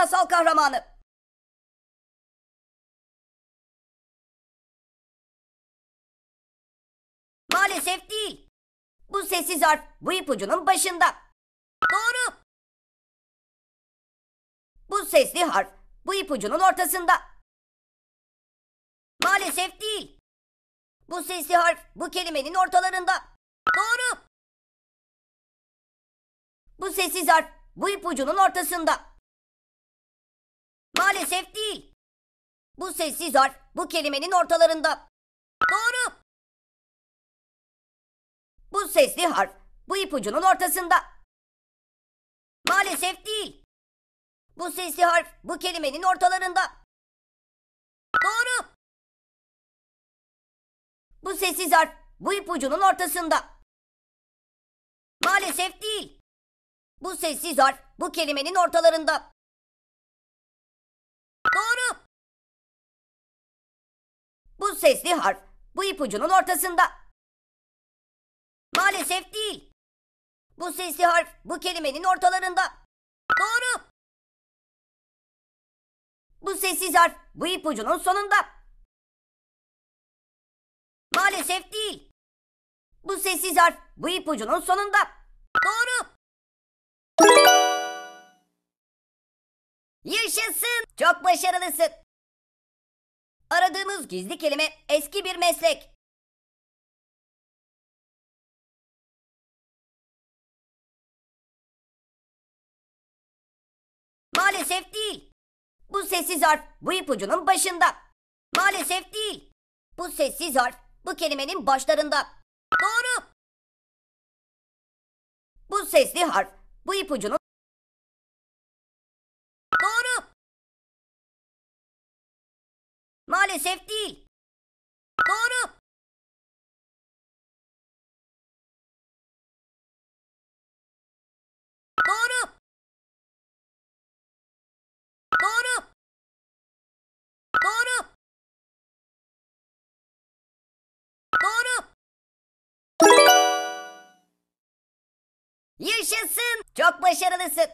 masal kahramanı. Maalesef değil. Bu sessiz harf bu ipucunun başında. Doğru. Bu sesli harf bu ipucunun ortasında. Maalesef değil. Bu sesli harf bu kelimenin ortalarında. Doğru. Bu sessiz harf bu ipucunun ortasında. Maalesef değil. Bu sessiz harf bu kelimenin ortalarında. Doğru. Bu sesli harf bu ipucunun ortasında. Maalesef değil. Bu sesli harf bu kelimenin ortalarında. Doğru. Bu sessiz harf bu ipucunun ortasında. Maalesef değil. Bu sessiz harf bu kelimenin ortalarında. Bu sesli harf bu ipucunun ortasında. Maalesef değil. Bu sesli harf bu kelimenin ortalarında. Doğru. Bu sessiz harf bu ipucunun sonunda. Maalesef değil. Bu sessiz harf bu ipucunun sonunda. Doğru. Yaşasın. Çok başarılısın. Aradığımız gizli kelime eski bir meslek. Maalesef değil. Bu sessiz harf bu ipucunun başında. Maalesef değil. Bu sessiz harf bu kelimenin başlarında. Doğru. Bu sesli harf bu ipucunun Maalesef değil. Doğru. Doğru. Doğru. Doğru. Doğru. Yaşasın. Çok başarılısın.